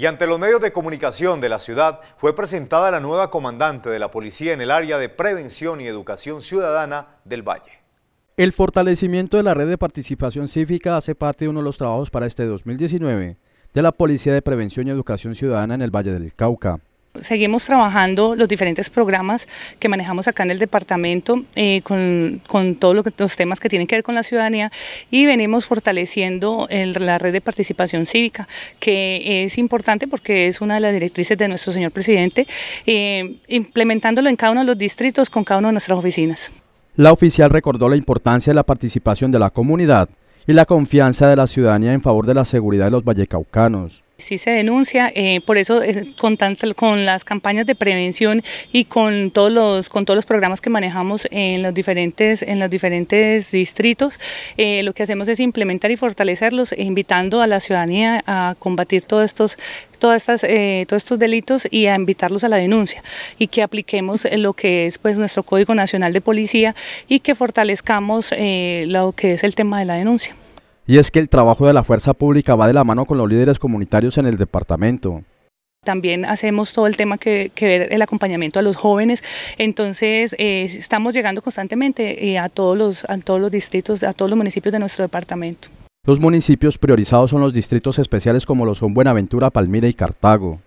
Y ante los medios de comunicación de la ciudad fue presentada la nueva comandante de la policía en el área de prevención y educación ciudadana del Valle. El fortalecimiento de la red de participación cívica hace parte de uno de los trabajos para este 2019 de la Policía de Prevención y Educación Ciudadana en el Valle del Cauca. Seguimos trabajando los diferentes programas que manejamos acá en el departamento eh, con, todos los temas que tienen que ver con la ciudadanía y venimos fortaleciendo la red de participación cívica, que es importante porque es una de las directrices de nuestro señor presidente, eh, implementándolo en cada uno de los distritos con cada una de nuestras oficinas. La oficial recordó la importancia de la participación de la comunidad y la confianza de la ciudadanía en favor de la seguridad de los vallecaucanos. Sí se denuncia, eh, por eso es, con, con las campañas de prevención y con todos los, con todos los programas que manejamos en los diferentes, en los diferentes distritos, eh, lo que hacemos es implementar y fortalecerlos, e invitando a la ciudadanía a combatir todos estos, todas estas, eh, todos estos delitos y a invitarlos a la denuncia y que apliquemos lo que es pues, nuestro Código Nacional de Policía y que fortalezcamos lo que es el tema de la denuncia y es que el trabajo de la fuerza pública va de la mano con los líderes comunitarios en el departamento. También hacemos todo el tema que, ver el acompañamiento a los jóvenes, entonces eh, estamos llegando constantemente eh, a, todos los, a todos los distritos, a todos los municipios de nuestro departamento. Los municipios priorizados son los distritos especiales como lo son Buenaventura, Palmira y Cartago.